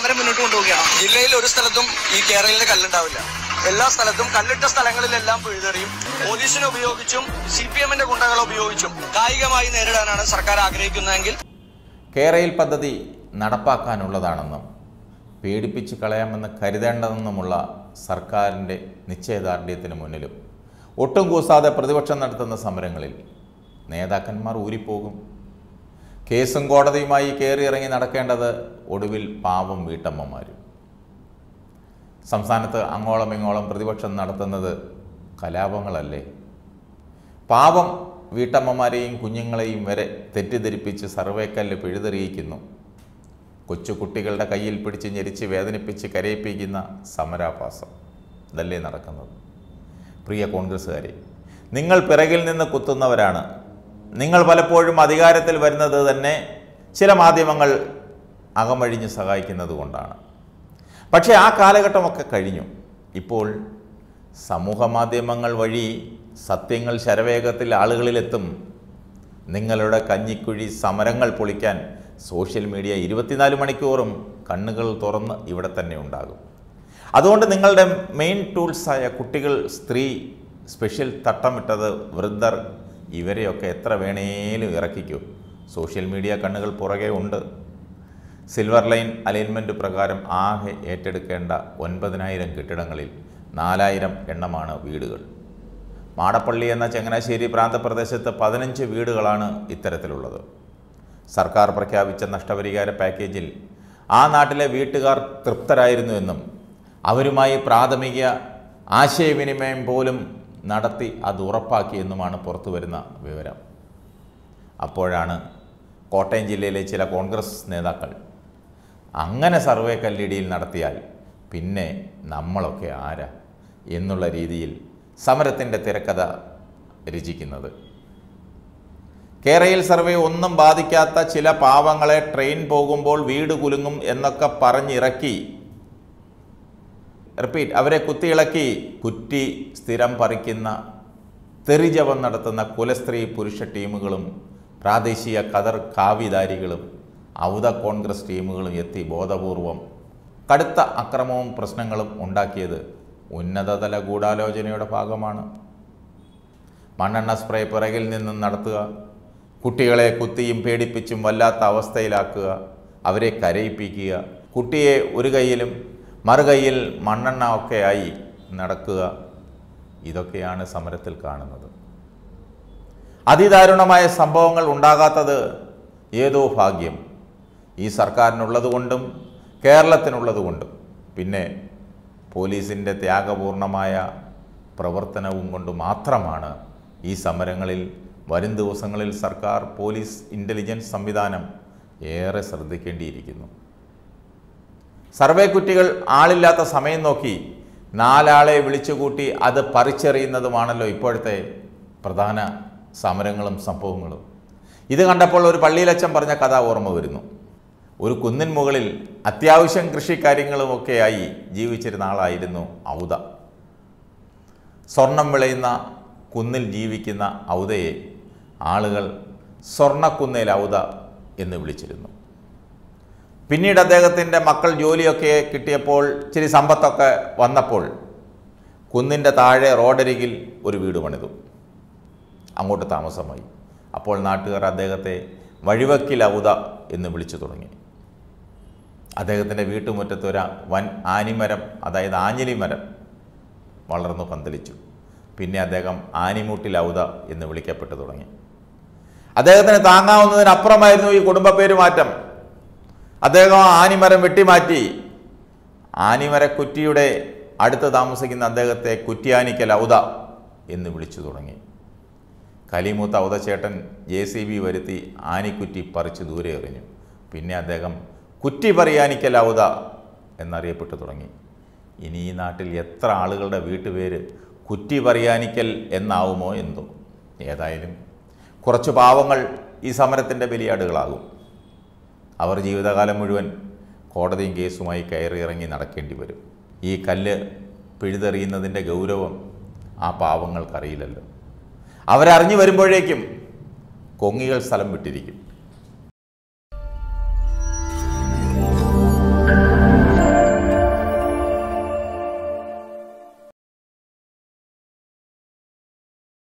സമരം മുന്നോട്ട് കൊണ്ടുപോവുകയാണ് ജില്ലയിൽ ഒരു സ്ഥലത്തും ഈ കേരളിന്റെ കല്ലുണ്ടാവില്ല എല്ലാ സ്ഥലത്തും കല്ലിട്ട സ്ഥലങ്ങളിലെല്ലാം പിഴുതെറിയും പോലീസിനെ ഉപയോഗിച്ചും സി പി എമ്മിന്റെ ഗുണ്ടകളെ ഉപയോഗിച്ചും കായികമായി നേരിടാനാണ് സർക്കാർ ആഗ്രഹിക്കുന്നതെങ്കിൽ കേരയിൽ പദ്ധതി നടപ്പാക്കാനുള്ളതാണെന്നും പേടിപ്പിച്ച് കളയാമെന്ന് കരുതേണ്ടതെന്നുമുള്ള സർക്കാരിൻ്റെ നിശ്ചയദാർഢ്യത്തിന് മുന്നിലും ഒട്ടും കൂസാതെ പ്രതിപക്ഷം നടത്തുന്ന സമരങ്ങളിൽ നേതാക്കന്മാർ ഊരിപ്പോകും കേസും കോടതിയുമായി കയറി ഇറങ്ങി നടക്കേണ്ടത് ഒടുവിൽ പാവം വീട്ടമ്മമാരും സംസ്ഥാനത്ത് അങ്ങോളം ഇങ്ങോളം പ്രതിപക്ഷം നടത്തുന്നത് കലാപങ്ങളല്ലേ പാവം വീട്ടമ്മമാരെയും കുഞ്ഞുങ്ങളെയും വരെ തെറ്റിദ്ധരിപ്പിച്ച് സർവേക്കല്ല് പിഴുതെറിയിക്കുന്നു കൊച്ചുകുട്ടികളുടെ കയ്യിൽ പിടിച്ച് ഞെരിച്ച് വേദനിപ്പിച്ച് കരയിപ്പിക്കുന്ന സമരാഭാസം ഇതല്ലേ നടക്കുന്നത് പ്രിയ കോൺഗ്രസ്സുകാരെ നിങ്ങൾ പിറകിൽ നിന്ന് കുത്തുന്നവരാണ് നിങ്ങൾ പലപ്പോഴും അധികാരത്തിൽ വരുന്നത് തന്നെ ചില മാധ്യമങ്ങൾ അകമഴിഞ്ഞ് സഹായിക്കുന്നത് കൊണ്ടാണ് പക്ഷേ ആ കാലഘട്ടമൊക്കെ കഴിഞ്ഞു ഇപ്പോൾ സമൂഹ മാധ്യമങ്ങൾ വഴി സത്യങ്ങൾ ശരവേഗത്തിൽ ആളുകളിലെത്തും നിങ്ങളുടെ കഞ്ഞിക്കുഴി സമരങ്ങൾ പൊളിക്കാൻ സോഷ്യൽ മീഡിയ ഇരുപത്തിനാല് മണിക്കൂറും കണ്ണുകൾ തുറന്ന് ഇവിടെ തന്നെ ഉണ്ടാകും അതുകൊണ്ട് നിങ്ങളുടെ മെയിൻ ടൂൾസായ കുട്ടികൾ സ്ത്രീ സ്പെഷ്യൽ തട്ടമിട്ടത് വൃദ്ധർ ഇവരെയൊക്കെ എത്ര വേണേലും ഇറക്കിക്കൂ സോഷ്യൽ മീഡിയ കണ്ണുകൾ പുറകെ ഉണ്ട് സിൽവർ ലൈൻ അലൈൻമെൻറ്റ് പ്രകാരം ആകെ ഏറ്റെടുക്കേണ്ട ഒൻപതിനായിരം കെട്ടിടങ്ങളിൽ നാലായിരം എണ്ണമാണ് വീടുകൾ മാടപ്പള്ളി എന്ന ചങ്ങനാശ്ശേരി പ്രാന്തപ്രദേശത്ത് പതിനഞ്ച് വീടുകളാണ് ഇത്തരത്തിലുള്ളത് സർക്കാർ പ്രഖ്യാപിച്ച നഷ്ടപരിഹാര പാക്കേജിൽ ആ നാട്ടിലെ വീട്ടുകാർ തൃപ്തരായിരുന്നുവെന്നും അവരുമായി പ്രാഥമിക ആശയവിനിമയം പോലും നടത്തി അത് ഉറപ്പാക്കിയെന്നുമാണ് പുറത്തു വരുന്ന വിവരം അപ്പോഴാണ് കോട്ടയം ജില്ലയിലെ ചില കോൺഗ്രസ് നേതാക്കൾ അങ്ങനെ സർവേ കല്ലിടിയിൽ നടത്തിയാൽ പിന്നെ നമ്മളൊക്കെ ആരാ എന്നുള്ള രീതിയിൽ സമരത്തിൻ്റെ തിരക്കഥ രചിക്കുന്നത് കേരയിൽ സർവേ ഒന്നും ബാധിക്കാത്ത ചില പാവങ്ങളെ ട്രെയിൻ പോകുമ്പോൾ വീട് കുലുങ്ങും എന്നൊക്കെ പറഞ്ഞിറക്കി റിപ്പീറ്റ് അവരെ കുത്തിയിളക്കി കുറ്റി സ്ഥിരം പറിക്കുന്ന തെറിജവം നടത്തുന്ന കുലസ്ത്രീ പുരുഷ ടീമുകളും പ്രാദേശിക കതർ കാവ്യധാരികളും ഔത കോൺഗ്രസ് ടീമുകളും എത്തി ബോധപൂർവം കടുത്ത അക്രമവും പ്രശ്നങ്ങളും ഉണ്ടാക്കിയത് ഉന്നതതല ഗൂഢാലോചനയുടെ ഭാഗമാണ് മണ്ണെണ്ണ സ്പ്രേ പിറകിൽ നിന്നും നടത്തുക കുട്ടികളെ കുത്തിയും പേടിപ്പിച്ചും വല്ലാത്ത അവസ്ഥയിലാക്കുക അവരെ കരയിപ്പിക്കുക കുട്ടിയെ ഒരു കൈയിലും മറുകൈയിൽ മണ്ണെണ്ണ ഒക്കെയായി നടക്കുക ഇതൊക്കെയാണ് സമരത്തിൽ കാണുന്നത് അതിദാരുണമായ സംഭവങ്ങൾ ഉണ്ടാകാത്തത് ഏതോ ഭാഗ്യം ഈ സർക്കാരിനുള്ളതുകൊണ്ടും കേരളത്തിനുള്ളതുകൊണ്ടും പിന്നെ പോലീസിൻ്റെ ത്യാഗപൂർണമായ പ്രവർത്തനവും കൊണ്ട് മാത്രമാണ് ഈ സമരങ്ങളിൽ വരും ദിവസങ്ങളിൽ സർക്കാർ പോലീസ് ഇൻ്റലിജൻസ് സംവിധാനം ഏറെ ശ്രദ്ധിക്കേണ്ടിയിരിക്കുന്നു സർവേ കുറ്റികൾ ആളില്ലാത്ത സമയം നോക്കി നാലാളെ വിളിച്ചുകൂട്ടി അത് പറിച്ചെറിയുന്നതുമാണല്ലോ ഇപ്പോഴത്തെ പ്രധാന സമരങ്ങളും സംഭവങ്ങളും ഇത് കണ്ടപ്പോൾ ഒരു പള്ളിയിലച്ചൻ പറഞ്ഞ കഥ ഓർമ്മ വരുന്നു ഒരു കുന്നിൻ മുകളിൽ അത്യാവശ്യം കൃഷിക്കാര്യങ്ങളുമൊക്കെയായി ജീവിച്ചിരുന്ന ആളായിരുന്നു ഔദ സ്വർണം വിളയുന്ന കുന്നിൽ ജീവിക്കുന്ന ഔദയെ ആളുകൾ സ്വർണക്കുന്നേൽ ഔദ എന്ന് വിളിച്ചിരുന്നു പിന്നീട് അദ്ദേഹത്തിൻ്റെ മക്കൾ ജോലിയൊക്കെ കിട്ടിയപ്പോൾ ഇച്ചിരി സമ്പത്തൊക്കെ വന്നപ്പോൾ കുന്നിൻ്റെ താഴെ റോഡരികിൽ ഒരു വീട് പണിതു അങ്ങോട്ട് താമസമായി അപ്പോൾ നാട്ടുകാർ അദ്ദേഹത്തെ വഴിവക്കിൽ ഔത എന്ന് വിളിച്ചു തുടങ്ങി അദ്ദേഹത്തിൻ്റെ വീട്ടുമുറ്റത്ത് ഒരു വൻ ആനിമരം അതായത് ആഞ്ഞിലിമരം വളർന്നു പന്തലിച്ചു പിന്നെ അദ്ദേഹം ആനിമൂട്ടിൽ ഔത എന്ന് വിളിക്കപ്പെട്ടു തുടങ്ങി അദ്ദേഹത്തിന് താങ്ങാവുന്നതിനപ്പുറമായിരുന്നു ഈ കുടുംബ പേരുമാറ്റം അദ്ദേഹം ആനിമരം വെട്ടിമാറ്റി ആനിമരക്കുറ്റിയുടെ അടുത്ത് താമസിക്കുന്ന അദ്ദേഹത്തെ കുറ്റിയാനിക്കൽ ഔദ എന്ന് വിളിച്ചു തുടങ്ങി കലിമൂത്ത ഔദച്ചേട്ടൻ ജെ സി ബി വരുത്തി ആനിക്കുറ്റി പറിച്ച് ദൂരെ എറിഞ്ഞു പിന്നെ അദ്ദേഹം കുറ്റി പറയാനിക്കൽ ഔദ എന്നറിയപ്പെട്ടു തുടങ്ങി ഇനി ഈ നാട്ടിൽ എത്ര ആളുകളുടെ വീട്ടുപേര് കുറ്റി പറയാനിക്കൽ എന്നാവുമോ എന്തോ ഏതായാലും കുറച്ച് പാവങ്ങൾ ഈ സമരത്തിൻ്റെ ബലിയാടുകളാകും അവർ ജീവിതകാലം മുഴുവൻ കോടതിയും കേസുമായി കയറിയിറങ്ങി നടക്കേണ്ടി വരും ഈ കല്ല് പിഴുതെറിയുന്നതിൻ്റെ ഗൗരവം ആ പാവങ്ങൾക്കറിയില്ലല്ലോ അവരറിഞ്ഞു വരുമ്പോഴേക്കും കൊങ്ങികൾ സ്ഥലം വിട്ടിരിക്കും